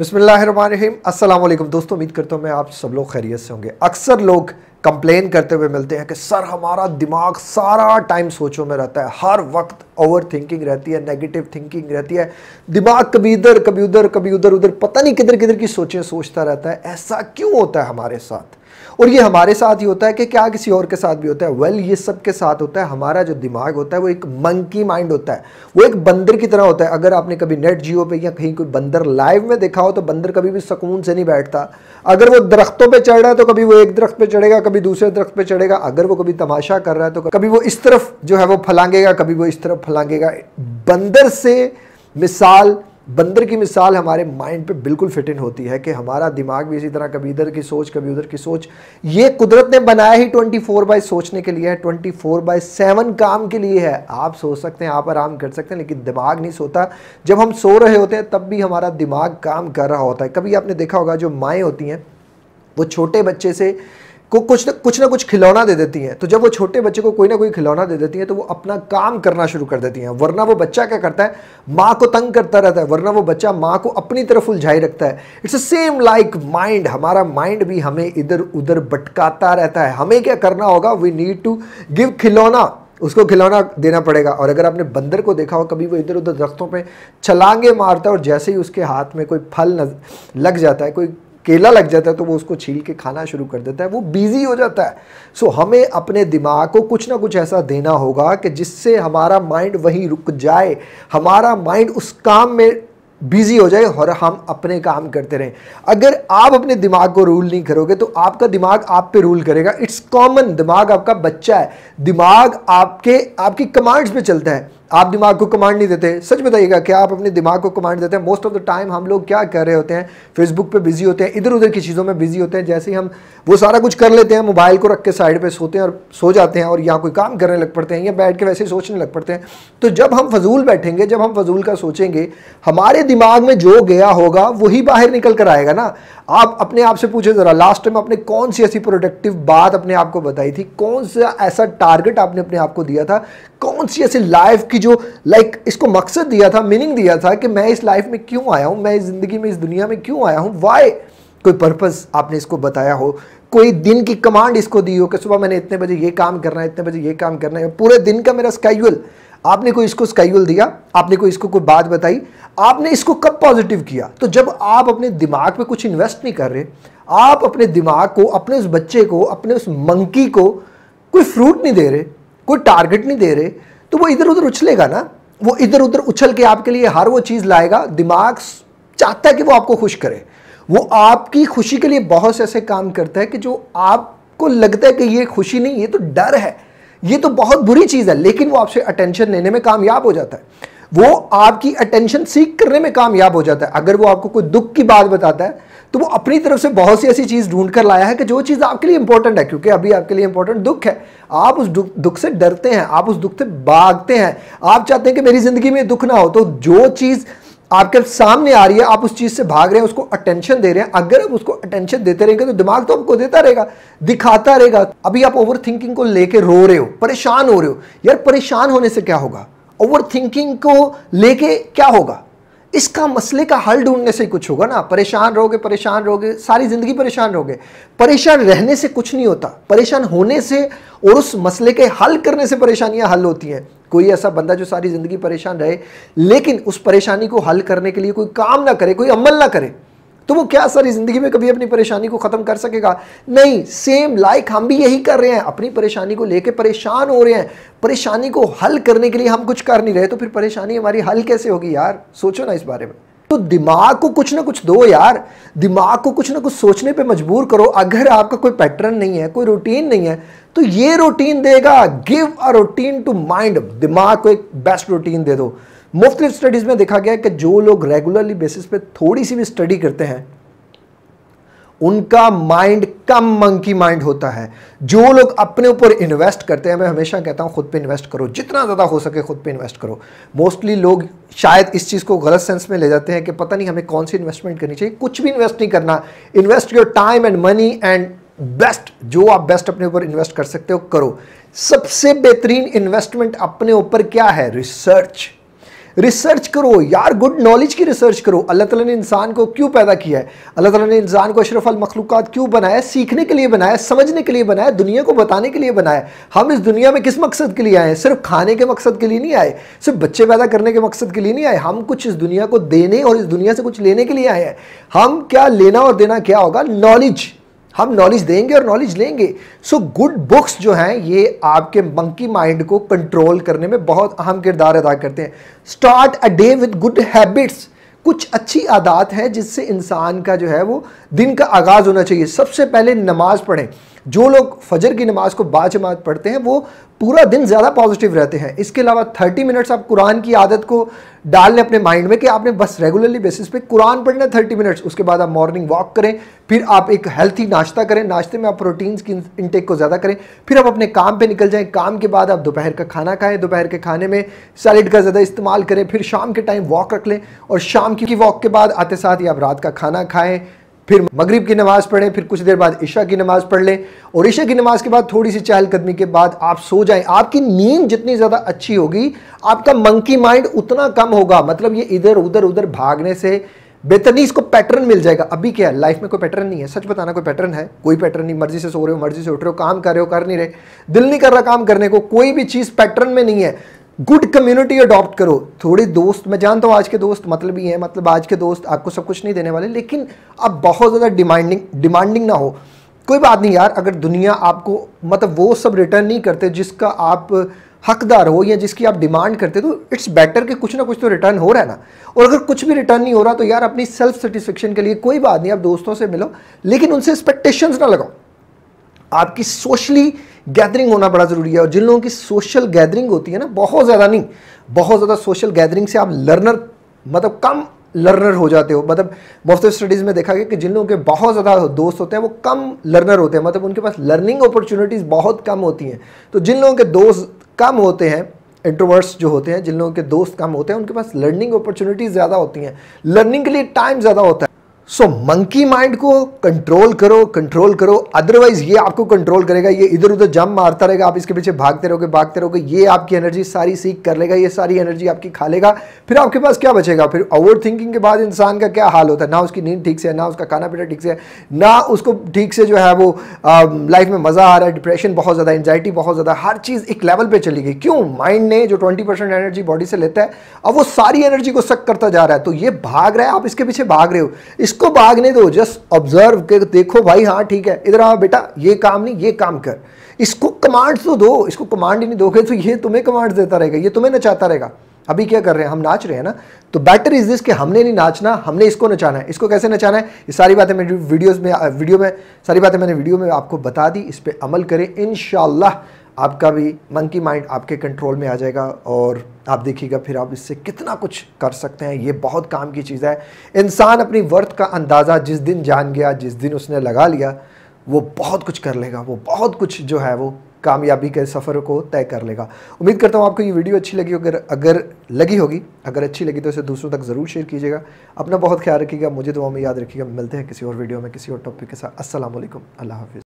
बिसमीम वालेकुम दोस्तों उम्मीद करता हूँ मैं आप सब लोग खैरियत से होंगे अक्सर लोग कंप्लेन करते हुए मिलते हैं कि सर हमारा दिमाग सारा टाइम सोचों में रहता है हर वक्त ओवर थिंकिंग रहती है नेगेटिव थिंकिंग रहती है दिमाग कभी इधर कभी उधर कभी उधर उधर पता नहीं किधर किधर की सोचें सोचता रहता है ऐसा क्यों होता है हमारे साथ और ये हमारे साथ ही होता है कि क्या किसी और के साथ भी होता है वेल well, ये सब के साथ होता है हमारा जो दिमाग होता है वो एक मंकी माइंड होता है वो एक बंदर की तरह होता है अगर आपने कभी नेट जियो पे या कहीं कोई बंदर लाइव में देखा हो तो बंदर कभी भी सुकून से नहीं बैठता अगर वो दरख्तों पर चढ़ रहा है तो कभी वो एक दरख्त पर चढ़ेगा कभी दूसरे दरख्त पर चढ़ेगा अगर वो कभी तमाशा कर रहा है तो कभी वो इस तरफ जो है वो फलांगेगा कभी वो इस तरफ फलांगेगा बंदर से मिसाल बंदर की मिसाल हमारे माइंड पे बिल्कुल फिट इन होती है कि हमारा दिमाग भी इसी तरह कभी इधर की सोच कभी उधर की सोच ये कुदरत ने बनाया ही 24 फोर बाय सोचने के लिए है 24 फोर बाय सेवन काम के लिए है आप सोच सकते हैं आप आराम कर सकते हैं लेकिन दिमाग नहीं सोता जब हम सो रहे होते हैं तब भी हमारा दिमाग काम कर रहा होता है कभी आपने देखा होगा जो माएँ होती हैं वो छोटे बच्चे से को कुछ ना कुछ ना कुछ खिलौना दे देती हैं तो जब वो छोटे बच्चे को कोई ना कोई खिलौना दे देती हैं तो वो अपना काम करना शुरू कर देती हैं वरना वो बच्चा क्या करता है माँ को तंग करता रहता है वरना वो बच्चा माँ को अपनी तरफ उलझाई रखता है it's a same like mind हमारा माइंड भी हमें इधर उधर भटकाता रहता है हमें क्या करना होगा वी नीड टू गिव खिलौना उसको खिलौना देना पड़ेगा और अगर आपने बंदर को देखा हो कभी वो इधर उधर दरख्तों पे छलांगे मारता है और जैसे ही उसके हाथ में कोई फल लग जाता है कोई केला लग जाता है तो वो उसको छील के खाना शुरू कर देता है वो बिज़ी हो जाता है सो so, हमें अपने दिमाग को कुछ ना कुछ ऐसा देना होगा कि जिससे हमारा माइंड वहीं रुक जाए हमारा माइंड उस काम में बिजी हो जाए और हम अपने काम करते रहें अगर आप अपने दिमाग को रूल नहीं करोगे तो आपका दिमाग आप पे रूल करेगा इट्स कॉमन दिमाग आपका बच्चा है दिमाग आपके आपकी कमांड्स पे चलता है आप दिमाग को कमांड नहीं देते सच बताइएगा क्या आप अपने दिमाग को कमांड देते हैं मोस्ट ऑफ द टाइम हम लोग क्या कर रहे होते हैं फेसबुक पे बिजी होते हैं इधर उधर की चीज़ों में बिजी होते हैं जैसे ही हम वो सारा कुछ कर लेते हैं मोबाइल को रख के साइड पे सोते हैं और सो जाते हैं और या कोई काम करने लग पड़ते हैं या बैठ के वैसे ही सोचने लग पड़ते हैं तो जब हम फजूल बैठेंगे जब हम फजूल का सोचेंगे हमारे दिमाग में जो गया होगा वही बाहर निकल कर आएगा ना आप अपने आप से पूछे ज़रा लास्ट टाइम आपने कौन सी ऐसी प्रोडक्टिव बात अपने आप को बताई थी कौन सा ऐसा टारगेट आपने अपने आप को दिया था कौन सी ऐसी लाइफ की की जो लाइक like, इसको मकसद दिया था मीनिंग दिया था कि मैं इस लाइफ में क्यों आया हूँ मैं इस ज़िंदगी में इस दुनिया में क्यों आया हूँ वाई कोई पर्पस आपने इसको बताया हो कोई दिन की कमांड इसको दी हो कि सुबह मैंने इतने बजे ये काम करना है इतने बजे ये काम करना है पूरे दिन का मेरा स्कैजुअल आपने कोई इसको स्कैजुअल दिया आपने कोई इसको कोई बात बताई आपने इसको कब पॉजिटिव किया तो जब आप अपने दिमाग पे कुछ इन्वेस्ट नहीं कर रहे आप अपने दिमाग को अपने उस बच्चे को अपने उस मंकी को कोई फ्रूट नहीं दे रहे कोई टारगेट नहीं दे रहे तो वो इधर उधर उछलेगा ना वो इधर उधर उछल के आपके लिए हर वो चीज़ लाएगा दिमाग चाहता है कि वो आपको खुश करे वो आपकी खुशी के लिए बहुत से ऐसे काम करता है कि जो आपको लगता है कि ये खुशी नहीं ये तो डर है ये तो बहुत बुरी चीज़ है लेकिन वो आपसे अटेंशन लेने में कामयाब हो जाता है वो आपकी अटेंशन सीख करने में कामयाब हो जाता है अगर वो आपको कोई दुख की बात बताता है तो वो अपनी तरफ से बहुत सी ऐसी चीज़ ढूंढ कर लाया है कि जो चीज़ आपके लिए इंपॉर्टेंट है क्योंकि अभी आपके लिए इंपॉर्टेंट दुख है आप उस दुख दुख से डरते हैं आप उस दुख से भागते हैं आप चाहते हैं कि मेरी ज़िंदगी में दुख ना हो तो जो चीज़ आपके सामने आ रही है आप उस चीज़ से भाग रहे हैं उसको अटेंशन दे रहे हैं अगर आप उसको अटेंशन देते रहेंगे तो दिमाग तो आपको देता रहेगा दिखाता रहेगा अभी आप ओवर थिंकिंग को लेकर रो रहे हो परेशान हो रहे हो यार परेशान होने से क्या होगा ओवर थिंकिंग को लेके क्या होगा इसका मसले का हल ढूंढने से कुछ होगा ना परेशान रहोगे परेशान रहोगे सारी ज़िंदगी परेशान रहोगे परेशान रहने से कुछ नहीं होता परेशान होने से और उस मसले के हल करने से परेशानियां हल होती हैं कोई ऐसा बंदा जो सारी ज़िंदगी परेशान रहे लेकिन उस परेशानी को हल करने के लिए कोई काम ना करे कोई अमल ना करे तो वो क्या सारी ज़िंदगी में कभी अपनी परेशानी को ख़त्म कर सकेगा नहीं सेम लाइक हम भी यही कर रहे हैं अपनी परेशानी को लेके परेशान हो रहे हैं परेशानी को हल करने के लिए हम कुछ कर नहीं रहे तो फिर परेशानी हमारी हल कैसे होगी यार सोचो ना इस बारे में तो दिमाग को कुछ ना कुछ दो यार दिमाग को कुछ ना कुछ सोचने पे मजबूर करो अगर आपका कोई पैटर्न नहीं है कोई रूटीन नहीं है तो ये रूटीन देगा give a routine to mind दिमाग को एक बेस्ट रूटीन दे दो मुफ्त स्टडीज़ में देखा गया कि जो लोग रेगुलरली बेसिस पे थोड़ी सी भी स्टडी करते हैं उनका माइंड कम मंकी माइंड होता है जो लोग अपने ऊपर इन्वेस्ट करते हैं मैं हमेशा कहता हूं खुद पे इन्वेस्ट करो जितना ज़्यादा हो सके खुद पे इन्वेस्ट करो मोस्टली लोग शायद इस चीज़ को गलत सेंस में ले जाते हैं कि पता नहीं हमें कौन सी इन्वेस्टमेंट करनी चाहिए कुछ भी इन्वेस्ट नहीं करना invest your time and money and best जो आप बेस्ट अपने ऊपर इन्वेस्ट कर सकते हो करो सबसे बेहतरीन इन्वेस्टमेंट अपने ऊपर क्या है रिसर्च रिसर्च करो यार गुड नॉलेज की रिसर्च करो अल्लाह ताला ने इंसान को क्यों पैदा किया है अल्लाह ताला ने इंसान को अशरफ मखलूक़ात क्यों बनाया सीखने के लिए बनाया समझने के लिए बनाया दुनिया को बताने के लिए बनाया हम इस दुनिया में किस मकसद के लिए आए सिर्फ खाने के मकसद के लिए नहीं आए सिर्फ बच्चे पैदा करने के मकसद के लिए नहीं आए हम कुछ इस दुनिया को देने और इस दुनिया से कुछ लेने के लिए आए हैं हम क्या लेना और देना क्या होगा नॉलेज हम नॉलेज देंगे और नॉलेज लेंगे सो गुड बुक्स जो हैं ये आपके मंकी माइंड को कंट्रोल करने में बहुत अहम किरदार अदा करते हैं start a day with good habits कुछ अच्छी आदत है जिससे इंसान का जो है वो दिन का आगाज़ होना चाहिए सबसे पहले नमाज पढ़ें जो लोग फजर की नमाज़ को बाजमात पढ़ते हैं वो पूरा दिन ज़्यादा पॉजिटिव रहते हैं इसके अलावा थर्टी मिनट्स आप कुरान की आदत को डाल लें अपने माइंड में कि आपने बस रेगुलरली बेसिस पे कुरान पढ़ना थर्टी मिनट्स उसके बाद आप मॉर्निंग वॉक करें फिर आप एक हेल्थी नाश्ता करें नाश्ते में आप प्रोटीन्स की इंटेक को ज़्यादा करें फिर आप अपने काम पर निकल जाएँ काम के बाद आप दोपहर का खाना खाएँ दोपहर के खाने में सैलड का ज़्यादा इस्तेमाल करें फिर शाम के टाइम वॉक रख लें और शाम की वॉक के बाद आते साथ ही आप रात का खाना खाएँ फिर मगरिब की नमाज़ पढ़ें फिर कुछ देर बाद ईशा की नमाज़ पढ़ लें और ईशा की नमाज़ के बाद थोड़ी सी चहलकदमी के बाद आप सो जाएं आपकी नींद जितनी ज़्यादा अच्छी होगी आपका मंकी माइंड उतना कम होगा मतलब ये इधर उधर उधर भागने से बेहतर नहीं इसको पैटर्न मिल जाएगा अभी क्या है लाइफ में कोई पैटर्न नहीं है सच बताना कोई पैटर्न है कोई पैटर्न नहीं मर्जी से सो रहे हो मर्जी से उठ रहे हो काम कर रहे हो कर नहीं रहे दिल नहीं कर रहा काम करने को कोई भी चीज़ पैटर्न में नहीं है गुड कम्युनिटी अडॉप्ट करो थोड़े दोस्त मैं जानता हूँ आज के दोस्त मतलब ही हैं मतलब आज के दोस्त आपको सब कुछ नहीं देने वाले लेकिन आप बहुत ज़्यादा डिमांडिंग डिमांडिंग ना हो कोई बात नहीं यार अगर दुनिया आपको मतलब वो सब रिटर्न नहीं करते जिसका आप हकदार हो या जिसकी आप डिमांड करते तो इट्स बेटर कि कुछ ना कुछ तो रिटर्न हो रहा है ना और अगर कुछ भी रिटर्न नहीं हो रहा तो यार अपनी सेल्फ सेटिस्फेक्शन के लिए कोई बात नहीं आप दोस्तों से मिलो लेकिन उनसे एक्सपेक्टेशंस ना लगाओ आपकी सोशली गैदरिंग होना बड़ा ज़रूरी है और जिन लोगों की सोशल गैदरिंग होती है ना बहुत ज़्यादा नहीं बहुत ज़्यादा सोशल गैदरिंग से आप लर्नर मतलब कम लर्नर हो जाते हो मतलब मोस्ट ऑफ स्टडीज़ में देखा गया कि जिन लोगों के बहुत ज़्यादा दोस्त होते हैं वो कम लर्नर होते हैं मतलब उनके पास लर्निंग अपॉर्चुनिटीज़ बहुत कम होती हैं तो जिन लोगों के दोस्त कम होते हैं इंट्रोवर्ट्स जो होते हैं जिन लोगों के दोस्त कम होते हैं उनके पास लर्निंग अपॉर्चुनिटीज़ ज़्यादा होती हैं लर्निंग के लिए टाइम ज़्यादा होता है सो मंकी माइंड को कंट्रोल करो कंट्रोल करो अदरवाइज ये आपको कंट्रोल करेगा ये इधर उधर जम मारता रहेगा आप इसके पीछे भागते रहोगे भागते रहोगे ये आपकी एनर्जी सारी सीख कर लेगा ये सारी एनर्जी आपकी खा लेगा फिर आपके पास क्या बचेगा फिर ओवर थिंकिंग के बाद इंसान का क्या हाल होता है ना उसकी नींद ठीक से है ना उसका खाना पीना ठीक से है ना उसको ठीक से जो है वो लाइफ में मज़ा आ रहा है डिप्रेशन बहुत ज़्यादा एंजाइटी बहुत ज़्यादा हर चीज़ एक लेवल पर चली गई क्यों माइंड ने जो ट्वेंटी एनर्जी बॉडी से लेता है अब वो सारी एनर्जी को सक करता जा रहा है तो ये भाग रहा है आप इसके पीछे भाग रहे हो इस इसको भागने दो जस्ट ऑब्जर्व कर देखो भाई हाँ ठीक है इधर आओ बेटा ये काम नहीं ये काम कर इसको कमांड्स तो दो इसको कमांड ही नहीं दोगे तो ये तुम्हें कमांड्स देता रहेगा ये तुम्हें नचाता रहेगा अभी क्या कर रहे हैं हम नाच रहे हैं ना तो बेटर इज दिस कि हमने नहीं नाचना हमने इसको नचाना है इसको कैसे नचाना है ये सारी बातें मैंने वीडियोज में वीडियो में सारी बातें मैंने वीडियो में आपको बता दी इस पर अमल करें इनशाला आपका भी मंकी माइंड आपके कंट्रोल में आ जाएगा और आप देखिएगा फिर आप इससे कितना कुछ कर सकते हैं ये बहुत काम की चीज़ है इंसान अपनी वर्थ का अंदाज़ा जिस दिन जान गया जिस दिन उसने लगा लिया वो बहुत कुछ कर लेगा वो बहुत कुछ जो है वो कामयाबी के सफ़र को तय कर लेगा उम्मीद करता हूँ आपको ये वीडियो अच्छी लगी अगर अगर लगी होगी अगर अच्छी लगी तो इसे दूसरों तक ज़रूर शेयर कीजिएगा अपना बहुत ख्याल रखिएगा मुझे तो हमें याद रखिएगा मिलते हैं किसी और वीडियो में किसी और टॉपिक के साथ असल अल्लाह हाफिज़